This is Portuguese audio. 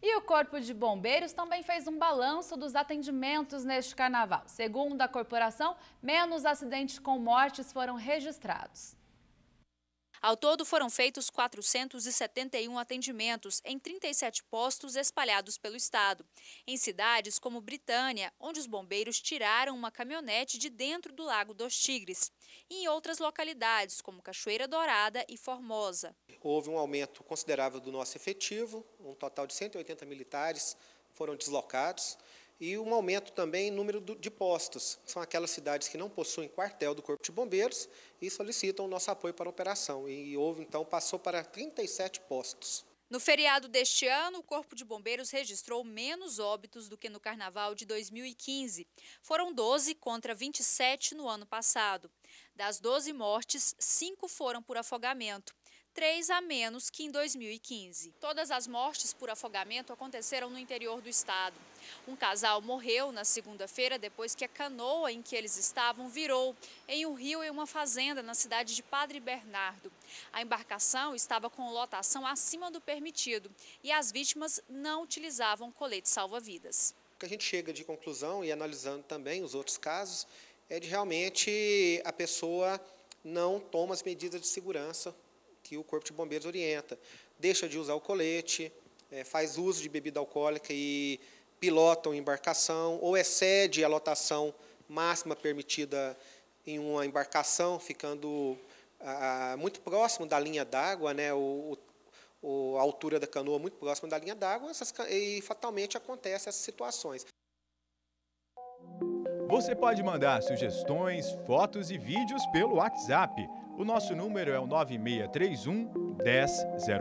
E o Corpo de Bombeiros também fez um balanço dos atendimentos neste carnaval. Segundo a corporação, menos acidentes com mortes foram registrados. Ao todo, foram feitos 471 atendimentos em 37 postos espalhados pelo estado. Em cidades como Britânia, onde os bombeiros tiraram uma caminhonete de dentro do Lago dos Tigres, e em outras localidades, como Cachoeira Dourada e Formosa. Houve um aumento considerável do nosso efetivo, um total de 180 militares foram deslocados e um aumento também em número de postos. São aquelas cidades que não possuem quartel do Corpo de Bombeiros e solicitam o nosso apoio para a operação. E houve, então, passou para 37 postos. No feriado deste ano, o Corpo de Bombeiros registrou menos óbitos do que no Carnaval de 2015. Foram 12 contra 27 no ano passado. Das 12 mortes, 5 foram por afogamento três a menos que em 2015. Todas as mortes por afogamento aconteceram no interior do estado. Um casal morreu na segunda-feira depois que a canoa em que eles estavam virou em um rio em uma fazenda na cidade de Padre Bernardo. A embarcação estava com lotação acima do permitido e as vítimas não utilizavam colete salva-vidas. O que a gente chega de conclusão e analisando também os outros casos é de realmente a pessoa não toma as medidas de segurança que o Corpo de Bombeiros orienta. Deixa de usar o colete, é, faz uso de bebida alcoólica e pilotam embarcação, ou excede a lotação máxima permitida em uma embarcação, ficando muito próximo da linha d'água, né, o, o, a altura da canoa muito próxima da linha d'água, e fatalmente acontecem essas situações. Você pode mandar sugestões, fotos e vídeos pelo WhatsApp. O nosso número é o 9631 10